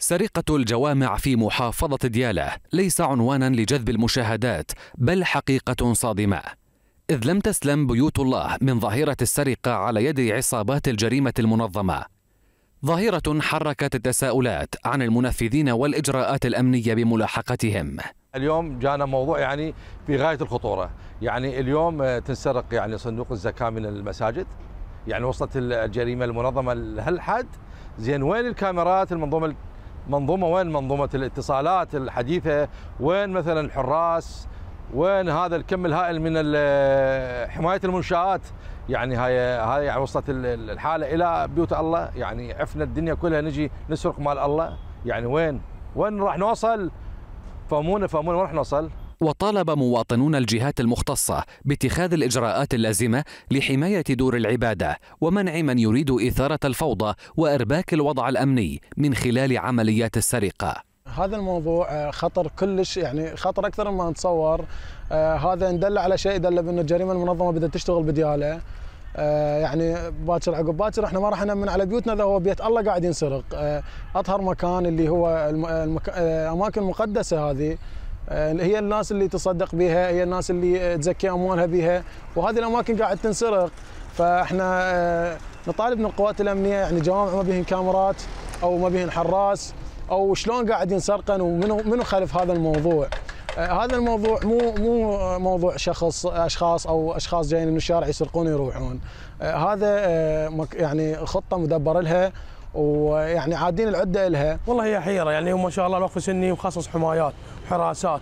سرقة الجوامع في محافظة ديالة ليس عنوانا لجذب المشاهدات بل حقيقة صادمة إذ لم تسلم بيوت الله من ظاهرة السرقة على يد عصابات الجريمة المنظمة ظاهرة حركت التساؤلات عن المنفذين والإجراءات الأمنية بملاحقتهم اليوم جانا موضوع يعني في غاية الخطورة يعني اليوم آه، تنسرق يعني صندوق الزكاة من المساجد يعني وصلت الجريمة المنظمة لهالحد زين وين الكاميرات المنظومة منظومه وين منظومه الاتصالات الحديثه وين مثلا الحراس وين هذا الكم الهائل من حمايه المنشات يعني هاي هاي وصلت الحاله الى بيوت الله يعني عفنا الدنيا كلها نجي نسرق مال الله يعني وين وين راح نوصل فهمونا فهمونا وين راح نوصل وطالب مواطنون الجهات المختصة باتخاذ الإجراءات اللازمة لحماية دور العبادة ومنع من يريد إثارة الفوضى وإرباك الوضع الأمني من خلال عمليات السرقة هذا الموضوع آه، خطر كلش يعني خطر اكثر مما نتصور آه، هذا ندل على شيء دل بان الجريمه المنظمه بدها تشتغل بدياله آه، يعني باكر عقب باكر احنا ما راح نمن على بيوتنا اذا هو بيت الله قاعد ينسرق اطهر مكان اللي هو الاماكن المقدسه هذه آه، هي الناس اللي تصدق بها هي الناس اللي آه، تزكي اموالها بها وهذه الاماكن قاعد تنسرق فاحنا آه، نطالب من القوات الامنيه يعني جوامع ما بهن كاميرات او ما بهن حراس او شلون قاعد ينسرقن ومنو منو خلف هذا الموضوع هذا الموضوع مو مو موضوع شخص اشخاص او اشخاص جايين من الشارع يسرقون ويروحون هذا يعني خطه مدبر لها ويعني عادين العده لها والله هي حيره يعني ما شاء الله الوقف السني مخصص حمايات وحراسات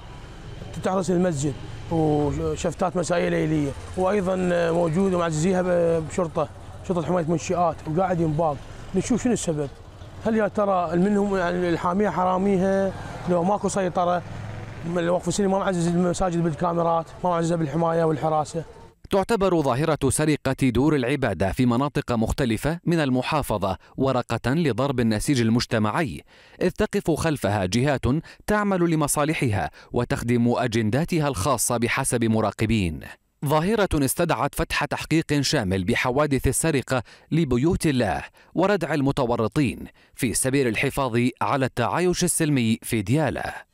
تحرس المسجد وشفتات مسائيه ليليه وايضا موجود ومعززيها بشرطه شرطه حمايه منشئات وقاعد ينباض نشوف شنو السبب هل يا ترى منهم يعني الحاميه حراميها لو ماكو سيطره الوقف السني ما معزز المساجد بالكاميرات ما معززها بالحمايه والحراسه تعتبر ظاهرة سرقة دور العبادة في مناطق مختلفة من المحافظة ورقة لضرب النسيج المجتمعي، إذ تقف خلفها جهات تعمل لمصالحها وتخدم أجنداتها الخاصة بحسب مراقبين. ظاهرة استدعت فتح تحقيق شامل بحوادث السرقة لبيوت الله وردع المتورطين في سبيل الحفاظ على التعايش السلمي في دياله.